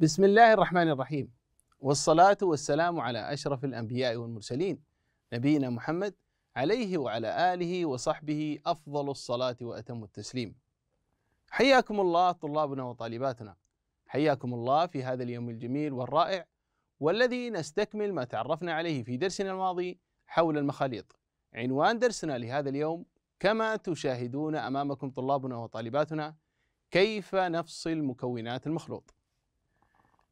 بسم الله الرحمن الرحيم والصلاة والسلام على أشرف الأنبياء والمرسلين نبينا محمد عليه وعلى آله وصحبه أفضل الصلاة وأتم التسليم حياكم الله طلابنا وطالباتنا حياكم الله في هذا اليوم الجميل والرائع والذي نستكمل ما تعرفنا عليه في درسنا الماضي حول المخاليط عنوان درسنا لهذا اليوم كما تشاهدون أمامكم طلابنا وطالباتنا كيف نفصل مكونات المخلوط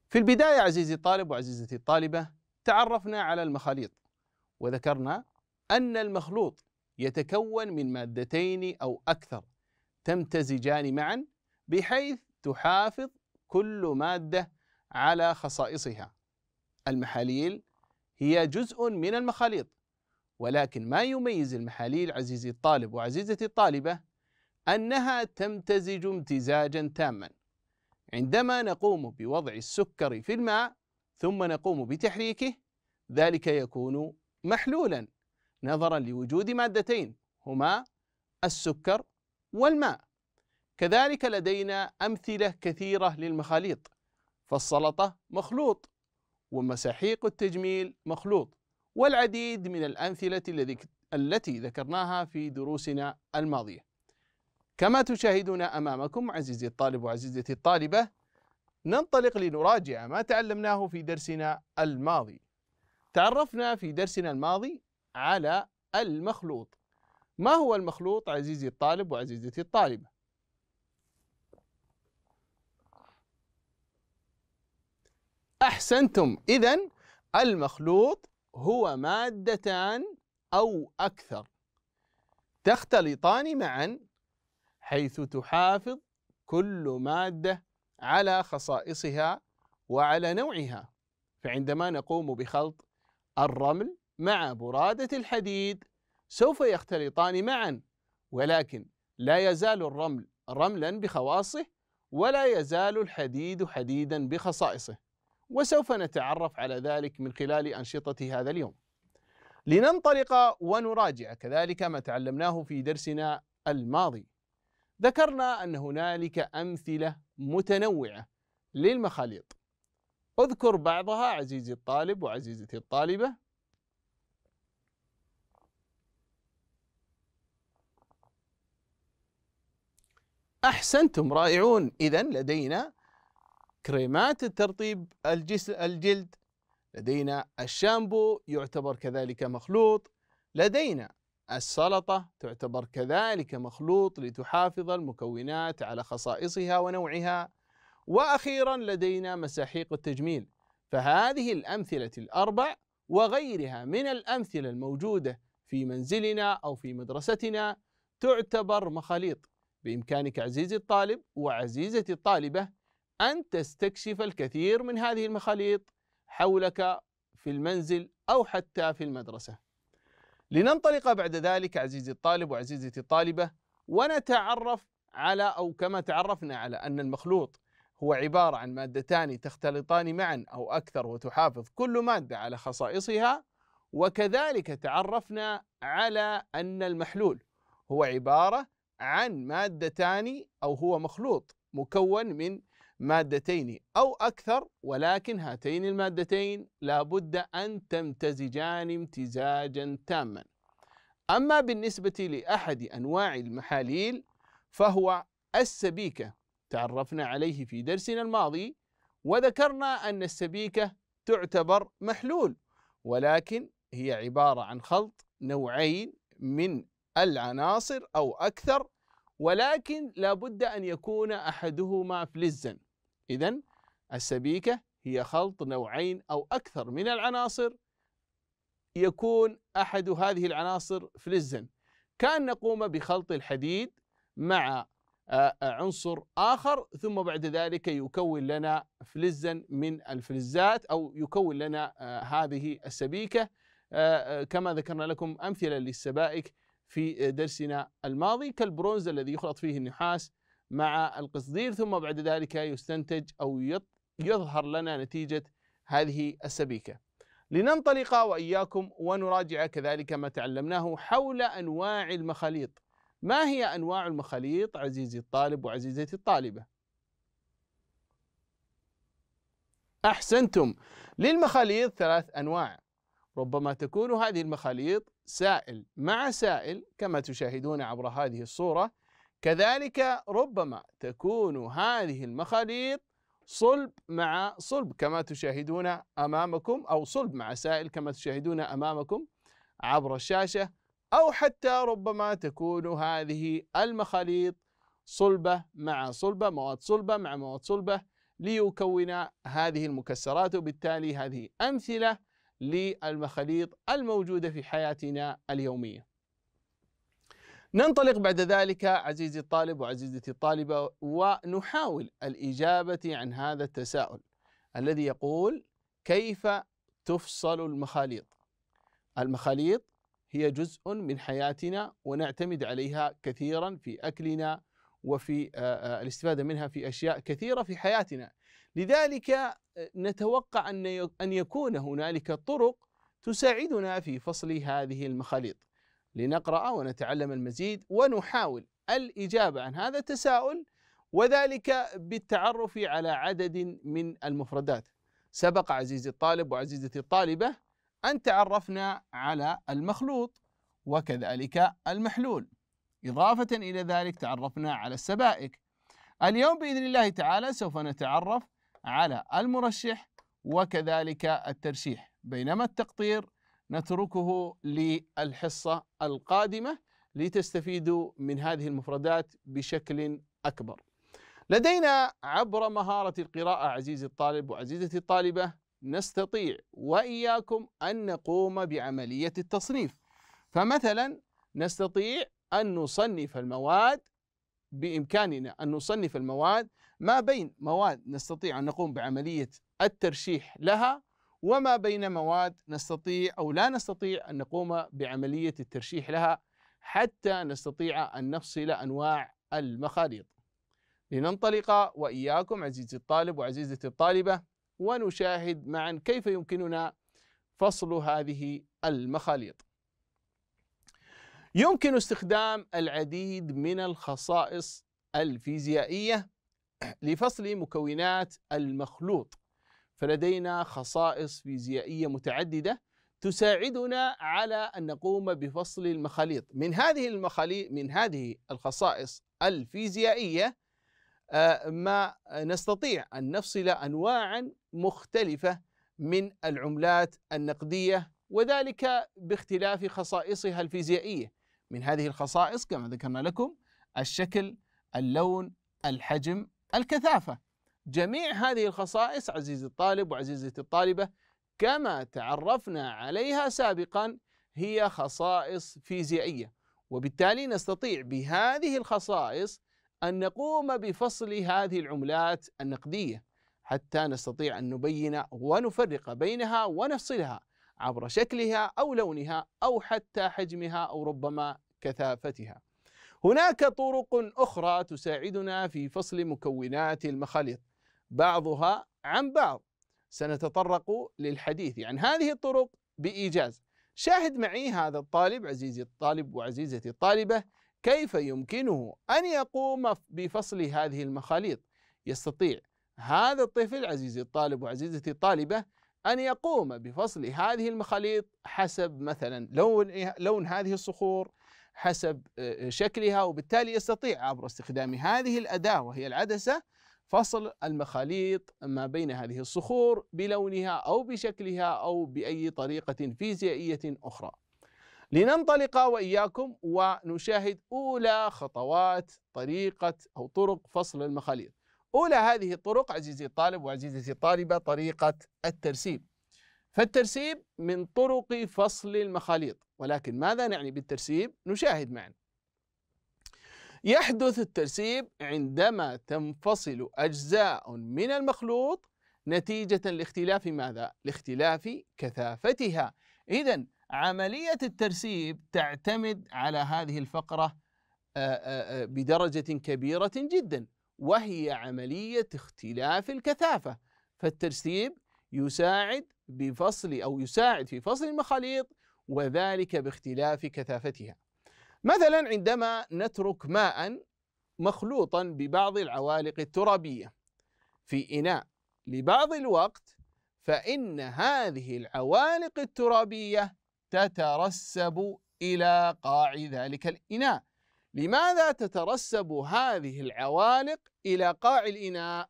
في البداية عزيزي الطالب وعزيزتي الطالبة تعرفنا على المخاليط وذكرنا أن المخلوط يتكون من مادتين أو أكثر تمتزجان معا بحيث تحافظ كل مادة على خصائصها المحاليل هي جزء من المخاليط ولكن ما يميز المحاليل عزيزي الطالب وعزيزتي الطالبة أنها تمتزج امتزاجا تاما عندما نقوم بوضع السكر في الماء ثم نقوم بتحريكه ذلك يكون محلولا نظرا لوجود مادتين هما السكر والماء كذلك لدينا امثله كثيره للمخاليط فالسلطه مخلوط ومساحيق التجميل مخلوط والعديد من الامثله التي ذكرناها في دروسنا الماضيه كما تشاهدون أمامكم عزيزي الطالب وعزيزتي الطالبة ننطلق لنراجع ما تعلمناه في درسنا الماضي تعرفنا في درسنا الماضي على المخلوط ما هو المخلوط عزيزي الطالب وعزيزتي الطالبة أحسنتم إذا المخلوط هو مادتان أو أكثر تختلطان معا حيث تحافظ كل مادة على خصائصها وعلى نوعها فعندما نقوم بخلط الرمل مع برادة الحديد سوف يختلطان معا ولكن لا يزال الرمل رملا بخواصه ولا يزال الحديد حديدا بخصائصه وسوف نتعرف على ذلك من خلال أنشطة هذا اليوم لننطلق ونراجع كذلك ما تعلمناه في درسنا الماضي ذكرنا أن هنالك أمثلة متنوعة للمخاليط اذكر بعضها عزيزي الطالب وعزيزتي الطالبة أحسنتم رائعون إذا لدينا كريمات الترطيب الجلد لدينا الشامبو يعتبر كذلك مخلوط لدينا السلطة تعتبر كذلك مخلوط لتحافظ المكونات على خصائصها ونوعها وأخيرا لدينا مساحيق التجميل فهذه الأمثلة الأربع وغيرها من الأمثلة الموجودة في منزلنا أو في مدرستنا تعتبر مخاليط بإمكانك عزيزي الطالب وعزيزتي الطالبة أن تستكشف الكثير من هذه المخاليط حولك في المنزل أو حتى في المدرسة لننطلق بعد ذلك عزيزي الطالب وعزيزتي الطالبة ونتعرف على أو كما تعرفنا على أن المخلوط هو عبارة عن مادتان تختلطان معا أو أكثر وتحافظ كل مادة على خصائصها وكذلك تعرفنا على أن المحلول هو عبارة عن مادتان أو هو مخلوط مكون من مادتين أو أكثر ولكن هاتين المادتين لابد أن تمتزجان امتزاجا تاما أما بالنسبة لأحد أنواع المحاليل فهو السبيكة تعرفنا عليه في درسنا الماضي وذكرنا أن السبيكة تعتبر محلول ولكن هي عبارة عن خلط نوعين من العناصر أو أكثر ولكن لابد أن يكون أحدهما فلزا إذا السبيكة هي خلط نوعين أو أكثر من العناصر يكون أحد هذه العناصر فلزا كأن نقوم بخلط الحديد مع آه، آه، عنصر آخر ثم بعد ذلك يكون لنا فلزا من الفلزات أو يكون لنا آه، هذه السبيكة كما ذكرنا لكم أمثلة للسبائك في درسنا الماضي كالبرونز الذي يخلط فيه النحاس مع القصدير ثم بعد ذلك يستنتج أو يظهر لنا نتيجة هذه السبيكة لننطلق وإياكم ونراجع كذلك ما تعلمناه حول أنواع المخاليط ما هي أنواع المخاليط عزيزي الطالب وعزيزتي الطالبة أحسنتم للمخاليط ثلاث أنواع ربما تكون هذه المخاليط سائل مع سائل كما تشاهدون عبر هذه الصورة كذلك ربما تكون هذه المخاليط صلب مع صلب كما تشاهدون امامكم او صلب مع سائل كما تشاهدون امامكم عبر الشاشه او حتى ربما تكون هذه المخاليط صلبه مع صلبه مواد صلبه مع مواد صلبه ليكون هذه المكسرات وبالتالي هذه امثله للمخاليط الموجوده في حياتنا اليوميه. ننطلق بعد ذلك عزيزي الطالب وعزيزتي الطالبة ونحاول الإجابة عن هذا التساؤل الذي يقول كيف تفصل المخاليط المخاليط هي جزء من حياتنا ونعتمد عليها كثيرا في أكلنا وفي آه، آه، الاستفادة منها في أشياء كثيرة في حياتنا لذلك آه، نتوقع أن يكون هنالك طرق تساعدنا في فصل هذه المخاليط لنقرأ ونتعلم المزيد ونحاول الإجابة عن هذا التساؤل وذلك بالتعرف على عدد من المفردات سبق عزيزي الطالب وعزيزتي الطالبة أن تعرفنا على المخلوط وكذلك المحلول إضافة إلى ذلك تعرفنا على السبائك اليوم بإذن الله تعالى سوف نتعرف على المرشح وكذلك الترشيح بينما التقطير نتركه للحصة القادمة لتستفيدوا من هذه المفردات بشكل أكبر لدينا عبر مهارة القراءة عزيزي الطالب وعزيزتي الطالبة نستطيع وإياكم أن نقوم بعملية التصنيف فمثلا نستطيع أن نصنف المواد بإمكاننا أن نصنف المواد ما بين مواد نستطيع أن نقوم بعملية الترشيح لها وما بين مواد نستطيع او لا نستطيع ان نقوم بعمليه الترشيح لها حتى نستطيع ان نفصل انواع المخاليط. لننطلق واياكم عزيزي الطالب وعزيزتي الطالبه ونشاهد معا كيف يمكننا فصل هذه المخاليط. يمكن استخدام العديد من الخصائص الفيزيائيه لفصل مكونات المخلوط فلدينا خصائص فيزيائيه متعدده تساعدنا على ان نقوم بفصل المخاليط من هذه المخاليط من هذه الخصائص الفيزيائيه آه، ما نستطيع ان نفصل انواعا مختلفه من العملات النقديه وذلك باختلاف خصائصها الفيزيائيه من هذه الخصائص كما ذكرنا لكم الشكل اللون الحجم الكثافه جميع هذه الخصائص عزيزي الطالب وعزيزتي الطالبة كما تعرفنا عليها سابقا هي خصائص فيزيائية وبالتالي نستطيع بهذه الخصائص أن نقوم بفصل هذه العملات النقدية حتى نستطيع أن نبين ونفرق بينها ونفصلها عبر شكلها أو لونها أو حتى حجمها أو ربما كثافتها هناك طرق أخرى تساعدنا في فصل مكونات المخاليط بعضها عن بعض سنتطرق للحديث عن يعني هذه الطرق بإيجاز شاهد معي هذا الطالب عزيزي الطالب وعزيزتي الطالبة كيف يمكنه أن يقوم بفصل هذه المخاليط يستطيع هذا الطفل عزيزي الطالب وعزيزتي الطالبة أن يقوم بفصل هذه المخاليط حسب مثلا لون إيه، لون هذه الصخور حسب آه، آه، شكلها وبالتالي يستطيع عبر استخدام هذه الأداة وهي العدسة فصل المخاليط ما بين هذه الصخور بلونها أو بشكلها أو بأي طريقة فيزيائية أخرى لننطلق وإياكم ونشاهد أولى خطوات طريقة أو طرق فصل المخاليط أولى هذه الطرق عزيزي الطالب وعزيزتي الطالبة طريقة الترسيب فالترسيب من طرق فصل المخاليط ولكن ماذا نعني بالترسيب؟ نشاهد معا يحدث الترسيب عندما تنفصل أجزاء من المخلوط نتيجة لاختلاف ماذا؟ لاختلاف كثافتها إذا عملية الترسيب تعتمد على هذه الفقرة آه، آه، آه، بدرجة كبيرة جدا وهي عملية اختلاف الكثافة فالترسيب يساعد بفصل أو يساعد في فصل المخاليط وذلك باختلاف كثافتها مثلا عندما نترك ماء مخلوطا ببعض العوالق الترابية في إناء لبعض الوقت فإن هذه العوالق الترابية تترسب إلى قاع ذلك الإناء لماذا تترسب هذه العوالق إلى قاع الإناء؟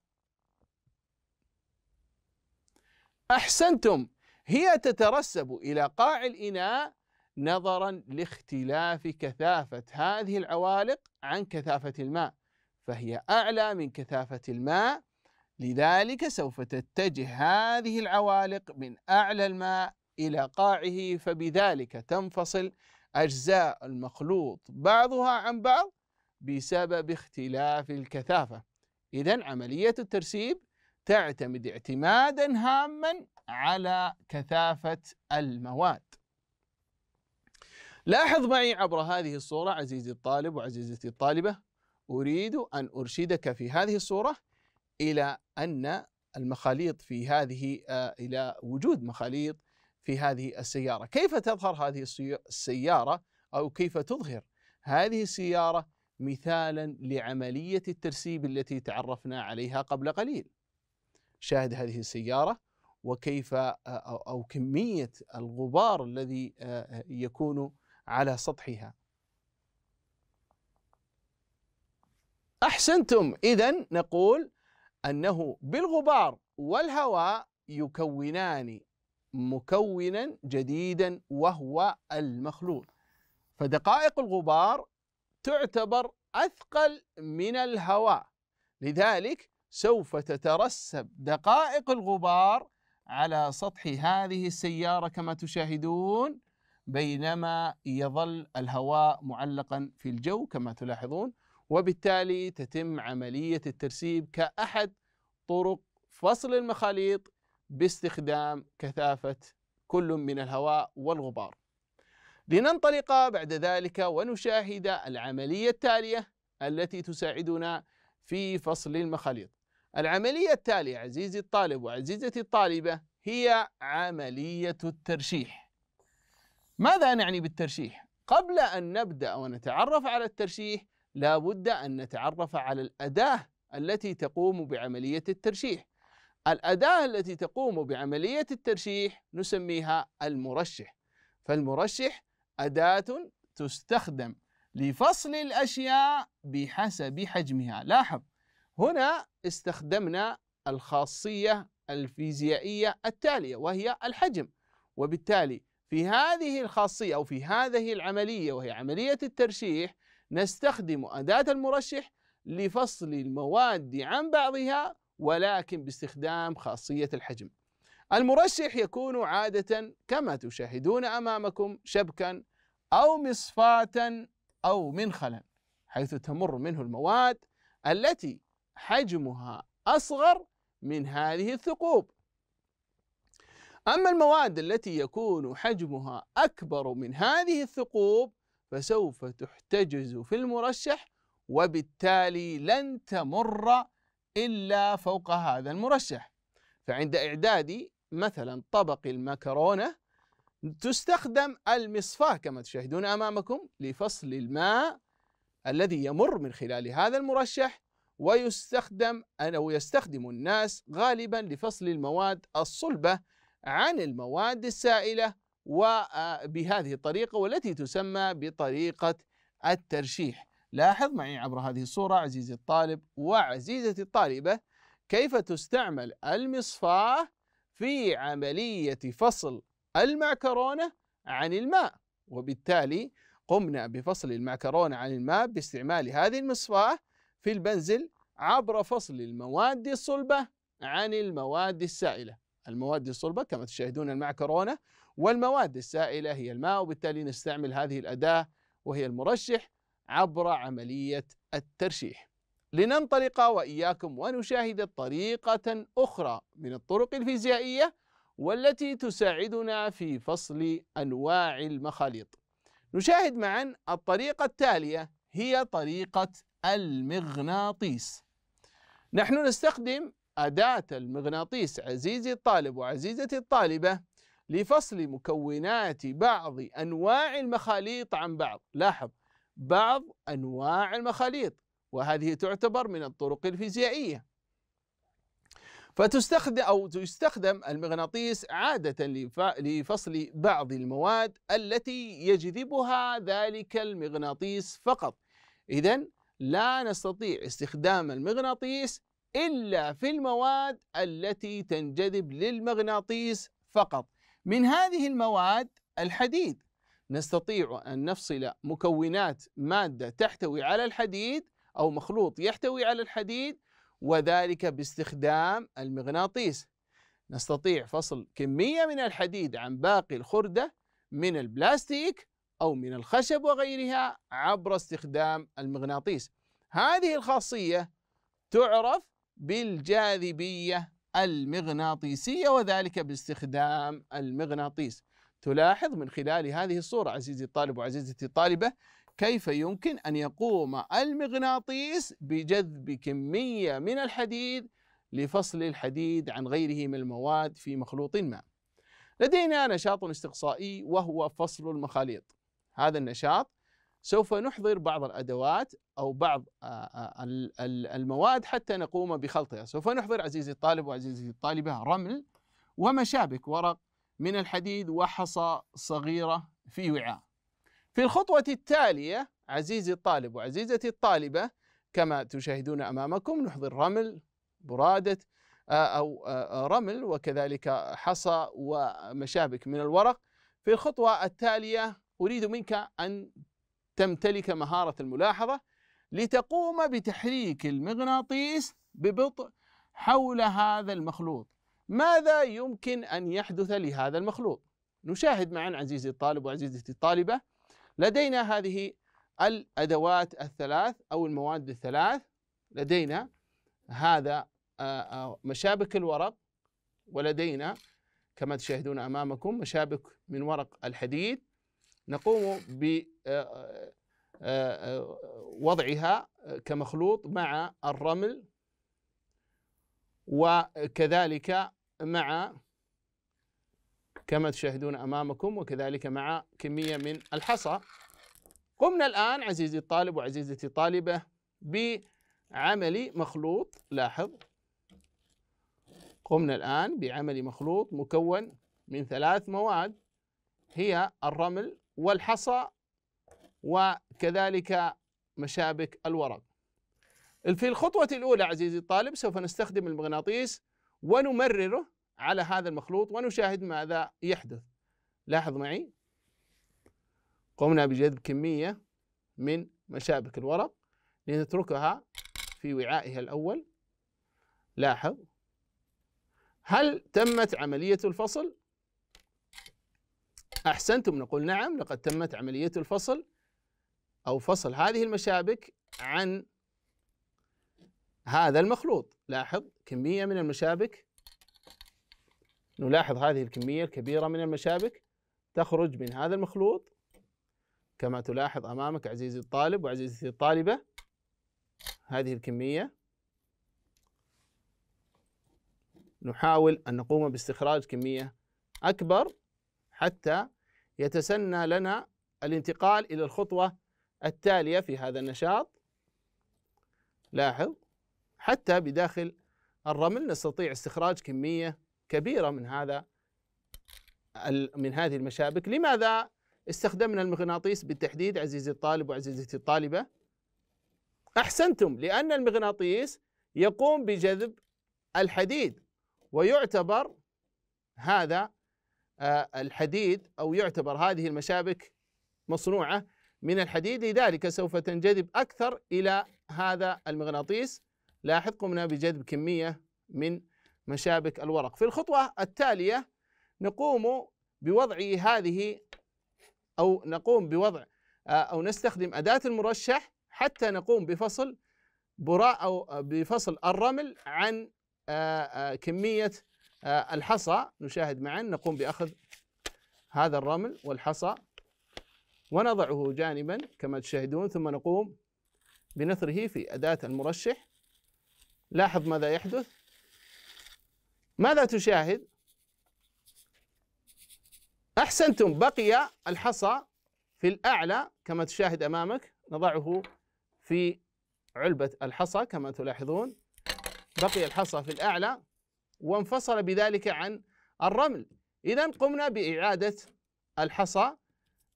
أحسنتم هي تترسب إلى قاع الإناء نظرا لاختلاف كثافة هذه العوالق عن كثافة الماء فهي أعلى من كثافة الماء لذلك سوف تتجه هذه العوالق من أعلى الماء إلى قاعه فبذلك تنفصل أجزاء المخلوط بعضها عن بعض بسبب اختلاف الكثافة إذا عملية الترسيب تعتمد اعتمادا هاما على كثافة المواد لاحظ معي عبر هذه الصورة عزيزي الطالب وعزيزتي الطالبة أريد أن أرشدك في هذه الصورة إلى أن المخاليط في هذه آه، إلى وجود مخاليط في هذه السيارة كيف تظهر هذه السيارة أو كيف تظهر هذه السيارة مثالا لعملية الترسيب التي تعرفنا عليها قبل قليل شاهد هذه السيارة وكيف آه، أو كمية الغبار الذي آه، يكون على سطحها أحسنتم إذا نقول أنه بالغبار والهواء يكونان مكونا جديدا وهو المخلوط فدقائق الغبار تعتبر أثقل من الهواء لذلك سوف تترسب دقائق الغبار على سطح هذه السيارة كما تشاهدون بينما يظل الهواء معلقا في الجو كما تلاحظون وبالتالي تتم عملية الترسيب كأحد طرق فصل المخاليط باستخدام كثافة كل من الهواء والغبار لننطلق بعد ذلك ونشاهد العملية التالية التي تساعدنا في فصل المخاليط العملية التالية عزيزي الطالب وعزيزتي الطالبة هي عملية الترشيح ماذا نعني بالترشيح؟ قبل أن نبدأ ونتعرف على الترشيح لا بد أن نتعرف على الأداة التي تقوم بعملية الترشيح الأداة التي تقوم بعملية الترشيح نسميها المرشح فالمرشح أداة تستخدم لفصل الأشياء بحسب حجمها لاحظ هنا استخدمنا الخاصية الفيزيائية التالية وهي الحجم وبالتالي في هذه الخاصية أو في هذه العملية وهي عملية الترشيح نستخدم أداة المرشح لفصل المواد عن بعضها ولكن باستخدام خاصية الحجم. المرشح يكون عادة كما تشاهدون أمامكم شبكا أو مصفاة أو منخلا حيث تمر منه المواد التي حجمها أصغر من هذه الثقوب أما المواد التي يكون حجمها أكبر من هذه الثقوب فسوف تحتجز في المرشح وبالتالي لن تمر إلا فوق هذا المرشح فعند إعداد مثلا طبق المكرونة تستخدم المصفاة كما تشاهدون أمامكم لفصل الماء الذي يمر من خلال هذا المرشح ويستخدم أو يستخدم الناس غالبا لفصل المواد الصلبة عن المواد السائلة وبهذه آه، الطريقة والتي تسمى بطريقة الترشيح لاحظ معي عبر هذه الصورة عزيزي الطالب وعزيزتي الطالبة كيف تستعمل المصفاة في عملية فصل المعكرونة عن الماء وبالتالي قمنا بفصل المعكرونة عن الماء باستعمال هذه المصفاة في البنزل عبر فصل المواد الصلبة عن المواد السائلة المواد الصلبة كما تشاهدون المعكرونة والمواد السائلة هي الماء وبالتالي نستعمل هذه الأداة وهي المرشح عبر عملية الترشيح لننطلق وإياكم ونشاهد طريقة أخرى من الطرق الفيزيائية والتي تساعدنا في فصل أنواع المخاليط نشاهد معا الطريقة التالية هي طريقة المغناطيس نحن نستخدم أداة المغناطيس عزيزي الطالب وعزيزتي الطالبة لفصل مكونات بعض أنواع المخاليط عن بعض لاحظ بعض أنواع المخاليط وهذه تعتبر من الطرق الفيزيائية فتستخدم أو يستخدم المغناطيس عادة لفصل بعض المواد التي يجذبها ذلك المغناطيس فقط إذا لا نستطيع استخدام المغناطيس إلا في المواد التي تنجذب للمغناطيس فقط من هذه المواد الحديد نستطيع أن نفصل مكونات مادة تحتوي على الحديد أو مخلوط يحتوي على الحديد وذلك باستخدام المغناطيس نستطيع فصل كمية من الحديد عن باقي الخردة من البلاستيك أو من الخشب وغيرها عبر استخدام المغناطيس هذه الخاصية تعرف بالجاذبية المغناطيسية وذلك باستخدام المغناطيس تلاحظ من خلال هذه الصورة عزيزي الطالب وعزيزتي الطالبة كيف يمكن أن يقوم المغناطيس بجذب كمية من الحديد لفصل الحديد عن غيره من المواد في مخلوط ما لدينا نشاط استقصائي وهو فصل المخاليط هذا النشاط سوف نحضر بعض الادوات او بعض آه، آه، المواد حتى نقوم بخلطها، سوف نحضر عزيزي الطالب وعزيزتي الطالبه رمل ومشابك ورق من الحديد وحصى صغيره في وعاء. في الخطوه التاليه عزيزي الطالب وعزيزتي الطالبه كما تشاهدون امامكم نحضر رمل براده آه، او رمل وكذلك حصى ومشابك من الورق. في الخطوه التاليه اريد منك ان تمتلك مهارة الملاحظة لتقوم بتحريك المغناطيس ببطء حول هذا المخلوط ماذا يمكن أن يحدث لهذا المخلوط نشاهد معا عزيزي الطالب وعزيزتي الطالبة لدينا هذه الأدوات الثلاث أو المواد الثلاث لدينا هذا آه، آه، مشابك الورق ولدينا كما تشاهدون أمامكم مشابك من ورق الحديد نقوم ب آه، آه، آه، وضعها كمخلوط مع الرمل وكذلك مع كما تشاهدون امامكم وكذلك مع كميه من الحصى. قمنا الان عزيزي الطالب وعزيزتي الطالبه بعمل مخلوط لاحظ قمنا الان بعمل مخلوط مكون من ثلاث مواد هي الرمل والحصى وكذلك مشابك الورق في الخطوة الأولى عزيزي الطالب سوف نستخدم المغناطيس ونمرره على هذا المخلوط ونشاهد ماذا يحدث لاحظ معي قمنا بجذب كمية من مشابك الورق لنتركها في وعائها الأول لاحظ هل تمت عملية الفصل؟ أحسنتم نقول نعم لقد تمت عملية الفصل أو فصل هذه المشابك عن هذا المخلوط لاحظ كمية من المشابك نلاحظ هذه الكمية الكبيرة من المشابك تخرج من هذا المخلوط كما تلاحظ أمامك عزيزي الطالب وعزيزتي الطالبة هذه الكمية نحاول أن نقوم باستخراج كمية أكبر حتى يتسنى لنا الانتقال إلى الخطوة التالية في هذا النشاط لاحظ حتى بداخل الرمل نستطيع استخراج كمية كبيرة من هذا من هذه المشابك لماذا استخدمنا المغناطيس بالتحديد عزيزي الطالب وعزيزتي الطالبة أحسنتم لأن المغناطيس يقوم بجذب الحديد ويعتبر هذا آه، الحديد أو يعتبر هذه المشابك مصنوعة من الحديد لذلك سوف تنجذب أكثر إلى هذا المغناطيس لاحظ قمنا بجذب كمية من مشابك الورق في الخطوة التالية نقوم بوضع هذه أو نقوم بوضع آه، أو نستخدم أداة المرشح حتى نقوم بفصل براء أو بفصل الرمل عن آه، كمية آه، الحصى نشاهد معا نقوم بأخذ هذا الرمل والحصى ونضعه جانبا كما تشاهدون ثم نقوم بنثره في أداة المرشح لاحظ ماذا يحدث ماذا تشاهد أحسنتم بقي الحصى في الأعلى كما تشاهد أمامك نضعه في علبة الحصى كما تلاحظون بقي الحصى في الأعلى وانفصل بذلك عن الرمل إذا قمنا بإعادة الحصى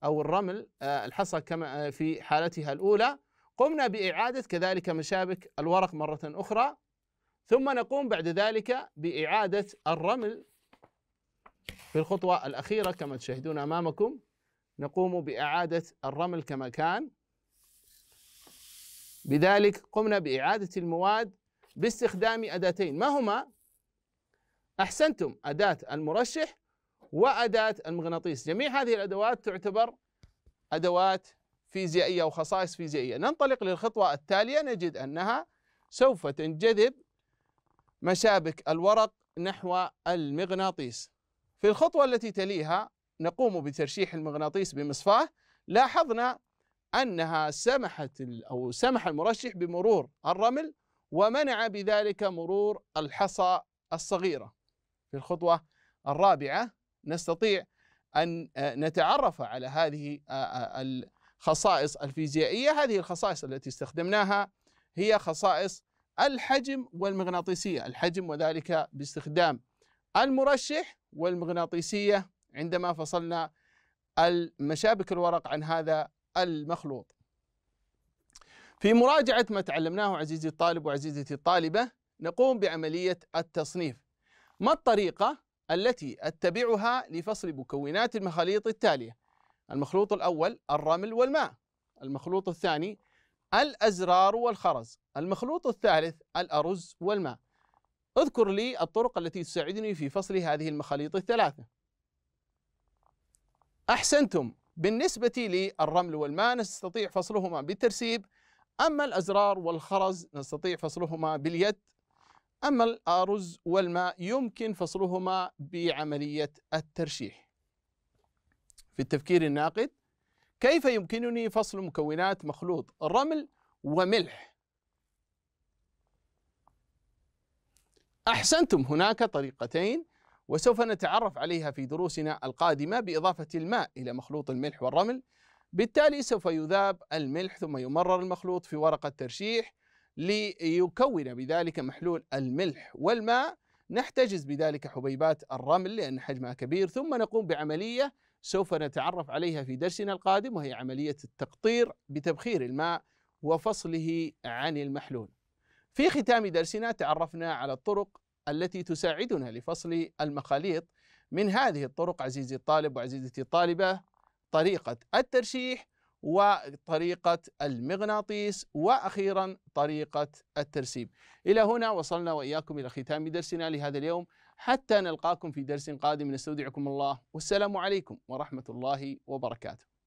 أو الرمل آه، الحصى كما آه، في حالتها الأولى قمنا بإعادة كذلك مشابك الورق مرة أخرى ثم نقوم بعد ذلك بإعادة الرمل في الخطوة الأخيرة كما تشاهدون أمامكم نقوم بإعادة الرمل كما كان بذلك قمنا بإعادة المواد باستخدام أداتين ما هما؟ أحسنتم أداة المرشح وأداة المغناطيس جميع هذه الأدوات تعتبر أدوات فيزيائية وخصائص فيزيائية ننطلق للخطوة التالية نجد أنها سوف تنجذب مشابك الورق نحو المغناطيس في الخطوة التي تليها نقوم بترشيح المغناطيس بمصفاه لاحظنا أنها سمحت أو سمح المرشح بمرور الرمل ومنع بذلك مرور الحصى الصغيرة في الخطوة الرابعة نستطيع أن آه، نتعرف على هذه آه، آه، الخصائص الفيزيائية هذه الخصائص التي استخدمناها هي خصائص الحجم والمغناطيسية الحجم وذلك باستخدام المرشح والمغناطيسية عندما فصلنا المشابك الورق عن هذا المخلوط في مراجعة ما تعلمناه عزيزي الطالب وعزيزتي الطالبة نقوم بعملية التصنيف ما الطريقة التي أتبعها لفصل مكونات المخاليط التالية المخلوط الأول الرمل والماء المخلوط الثاني الأزرار والخرز المخلوط الثالث الأرز والماء اذكر لي الطرق التي تساعدني في فصل هذه المخاليط الثلاثة أحسنتم بالنسبة للرمل والماء نستطيع فصلهما بالترسيب أما الأزرار والخرز نستطيع فصلهما باليد أما الأرز والماء يمكن فصلهما بعملية الترشيح في التفكير الناقد كيف يمكنني فصل مكونات مخلوط رمل وملح أحسنتم هناك طريقتين وسوف نتعرف عليها في دروسنا القادمة بإضافة الماء إلى مخلوط الملح والرمل بالتالي سوف يذاب الملح ثم يمرر المخلوط في ورقة ترشيح ليكون بذلك محلول الملح والماء نحتجز بذلك حبيبات الرمل لأن حجمها كبير ثم نقوم بعملية سوف نتعرف عليها في درسنا القادم وهي عملية التقطير بتبخير الماء وفصله عن المحلول. في ختام درسنا تعرفنا على الطرق التي تساعدنا لفصل المخاليط من هذه الطرق عزيزي الطالب وعزيزتي الطالبة طريقة الترشيح وطريقة المغناطيس وأخيرا طريقة الترسيب إلى هنا وصلنا وإياكم إلى ختام درسنا لهذا اليوم حتى نلقاكم في درس قادم نستودعكم الله والسلام عليكم ورحمة الله وبركاته